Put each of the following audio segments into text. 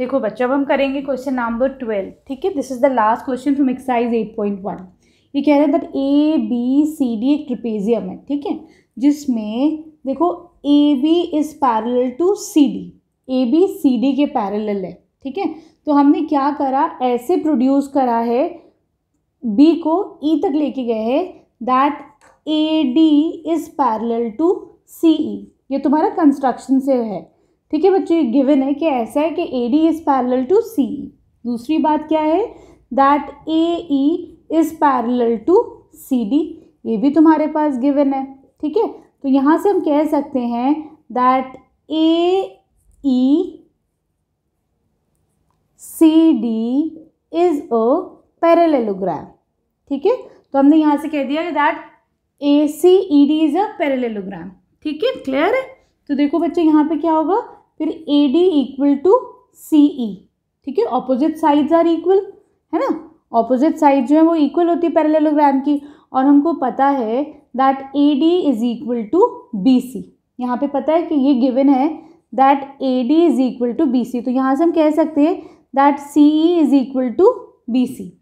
देखो बच्चों अब हम करेंगे क्वेश्चन नंबर ट्वेल्व ठीक है this is the last question from exercise eight point one ये कह रहे हैं that A B C D एक ट्रिपेजियम है ठीक है जिसमें देखो A B is parallel to C D A B C D के पैरल है ठीक है तो हमने क्या करा ऐसे प्रोड्यूस करा है बी को ई e तक लेके गए है that A D is parallel to C E ये तुम्हारा कंस्ट्रक्शन से है ठीक है बच्चों ये गिवन है कि ऐसा है कि A D is parallel to C दूसरी बात क्या है that A E is parallel to C D ये भी तुम्हारे पास गिवन है ठीक है तो यहाँ से हम कह सकते हैं that A E C D is a parallelogram ठीक है तो हमने यहाँ से कह दिया कि that A C E D is a parallelogram ठीक है क्लियर है तो देखो बच्चे यहाँ पे क्या होगा फिर A D equal to C E ठीक है ऑपोजिट साइड्स आर इक्वल है ना ऑपोजिट साइड जो है वो इक्वल होती है पैरेललोग्राम की और हमको पता है that A D is equal to B C यहाँ पर पता है कि ये गिवन है that A D is equal to B C तो यहाँ से हम कह सकते हैं that C E is equal to B C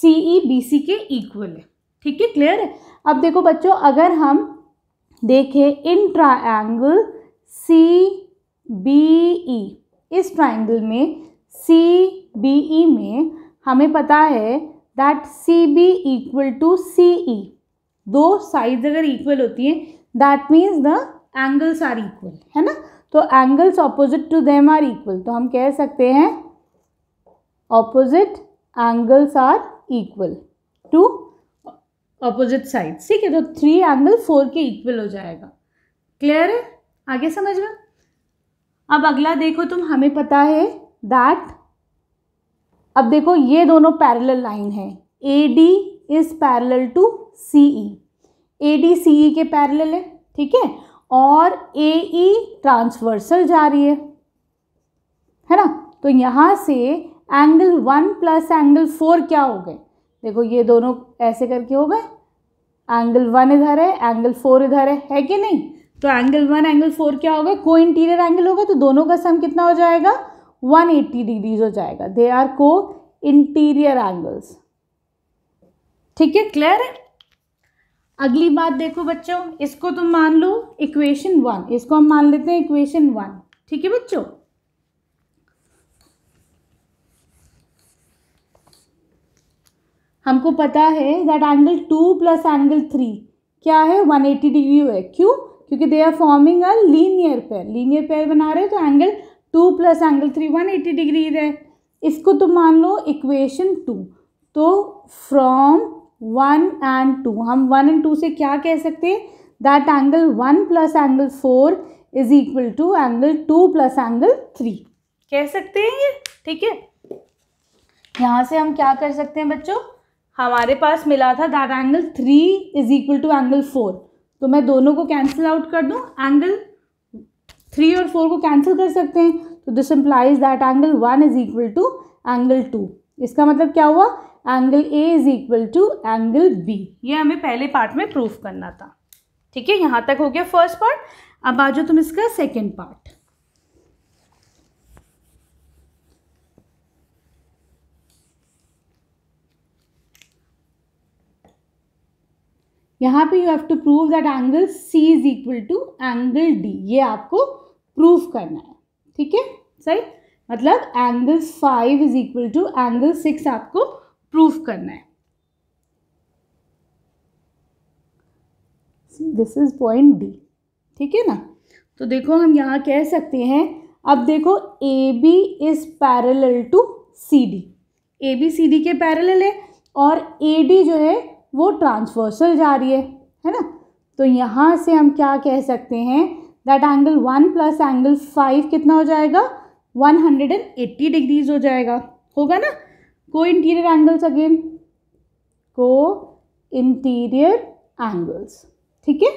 C E B C के इक्वल है ठीक है क्लियर है अब देखो बच्चों अगर हम देखें इन triangle C B E e. इस ट्राइंगल में सी बी ई में हमें पता है that C B equal to C E दो साइड अगर इक्वल होती हैं that means the angles are equal है ना तो angles opposite to them are equal तो हम कह सकते हैं opposite angles are equal to opposite side ठीक है तो थ्री एंगल फोर के इक्वल हो जाएगा क्लियर है आगे समझ में अब अगला देखो तुम हमें पता है दैट अब देखो ये दोनों पैरेलल लाइन है A D is parallel to C E A D C E के पैरेलल है ठीक है और ए ई ट्रांसवर्सल जा रही है है ना तो यहाँ से angle one plus angle four क्या हो गए देखो ये दोनों ऐसे करके हो गए एंगल वन इधर है एंगल फोर इधर है है कि नहीं तो एंगल वन एंगल फोर क्या होगा को इंटीरियर एंगल होगा तो दोनों का सम कितना हो जाएगा 180 डिग्रीज हो जाएगा they are co interior angles ठीक है क्लियर है अगली बात देखो बच्चों इसको तुम मान लो इक्वेशन वन इसको हम मान लेते हैं इक्वेशन वन ठीक है बच्चों हमको पता है that angle two plus angle three क्या है 180 डिग्री है क्यों क्योंकि they are forming a linear pair linear pair बना रहे हो तो angle two plus angle three one eighty degree है इसको तुम मान लो इक्वेशन टू तो फ्रॉम वन एंड टू हम वन एंड टू से क्या कह सकते हैं that angle one plus angle four is equal to angle two plus angle three कह सकते हैं ये ठीक है यहाँ से हम क्या कर सकते हैं बच्चों हमारे पास मिला था that angle three is equal to angle four तो मैं दोनों को कैंसिल आउट कर दूँ एंगल थ्री और फोर को कैंसिल कर सकते हैं तो this implies that angle one is equal to angle two इसका मतलब क्या हुआ angle A is equal to angle B ये हमें पहले पार्ट में प्रूफ करना था ठीक है यहाँ तक हो गया फर्स्ट पार्ट अब आ जाओ तुम इसका सेकेंड पार्ट यहाँ पे you have to prove that angle C is equal to angle D ये आपको प्रूव करना है ठीक है सही मतलब angle five is equal to angle six आपको प्रूव करना है दिस इज पॉइंट डी ठीक है ना तो देखो हम यहाँ कह सकते हैं अब देखो A B is parallel to C D A B C D के पैरल है और ए डी जो है वो ट्रांसवर्सल जा रही है है ना तो यहाँ से हम क्या कह सकते हैं that angle one plus angle five कितना हो जाएगा one hundred and eighty degrees हो जाएगा होगा ना co interior angles again co interior angles ठीक है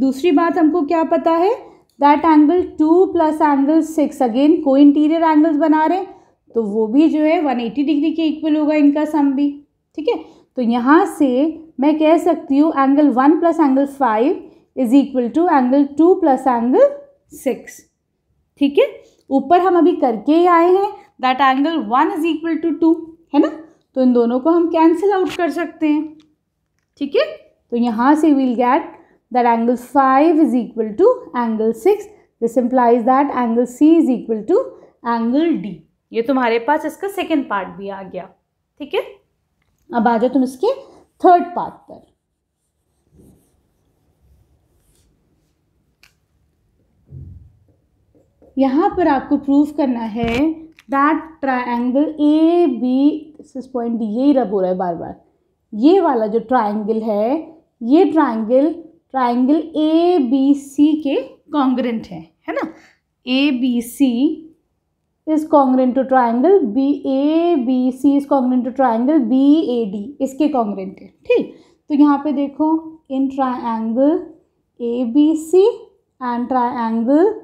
दूसरी बात हमको क्या पता है that angle two plus angle six again co interior angles बना रहे हैं तो वो भी जो है वन एट्टी डिग्री के इक्वल होगा इनका सम भी ठीक है तो यहाँ से मैं कह सकती हूँ angle one plus angle five is equal to angle two plus angle six ठीक है ऊपर हम अभी करके ही आए हैं that angle one is equal to two है ना तो इन दोनों को हम कैंसिल आउट कर सकते हैं ठीक है तो यहाँ से we'll get that angle five is equal to angle six this implies that angle C is equal to angle D ये तुम्हारे पास इसका सेकेंड पार्ट भी आ गया ठीक है अब आ जाओ तुम इसके थर्ड पार्ट पर यहाँ पर आपको प्रूव करना है दैट ट्राइंगल ए बी इस पॉइंट डी यही रब हो रहा है बार बार ये वाला जो ट्राइंगल है ये triangle triangle A B C के कॉन्ग्रेंट है है ना A B C is congruent to triangle B A B C is congruent to triangle B A D इसके कॉन्ग्रेंट के ठीक तो यहाँ पे देखो इन triangle A B C and triangle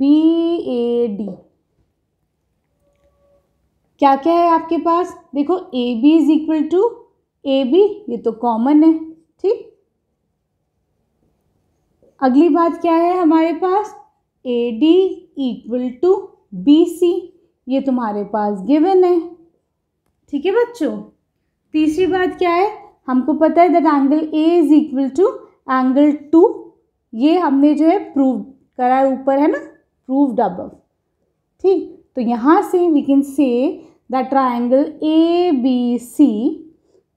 B A D क्या क्या है आपके पास देखो A B is equal to A B ये तो कॉमन है ठीक अगली बात क्या है हमारे पास A D equal to B C ये तुम्हारे पास गिवन है ठीक है बच्चों तीसरी बात क्या है हमको पता है that angle A is equal to angle two ये हमने जो है प्रूव करा है ऊपर है ना प्रूव डब ठीक तो यहाँ से we can say that triangle A B C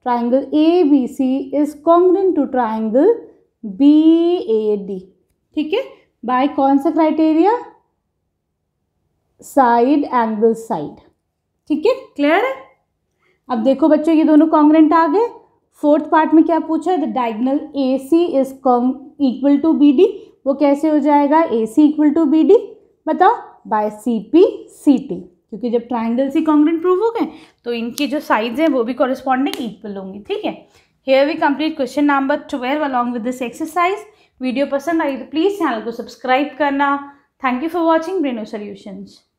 triangle A B C is congruent to triangle B A D ठीक है बाय कौन सा क्राइटेरिया साइड एंगल साइड ठीक है क्लियर है अब देखो बच्चों ये दोनों कॉन्ग्रेंट आ गए फोर्थ पार्ट में क्या पूछा है the diagonal A C is equal to B D वो कैसे हो जाएगा A C equal to B D बताओ by C P C T क्योंकि जब ट्राइंगल सी कॉन्ग्रेंट प्रूव हो गए तो इनकी जो साइज हैं वो भी कॉरेस्पॉन्डिंग इक्वल होंगी ठीक है here we complete question number twelve along with this exercise video पसंद आई तो प्लीज़ चैनल को सब्सक्राइब करना thank you for watching Braino solutions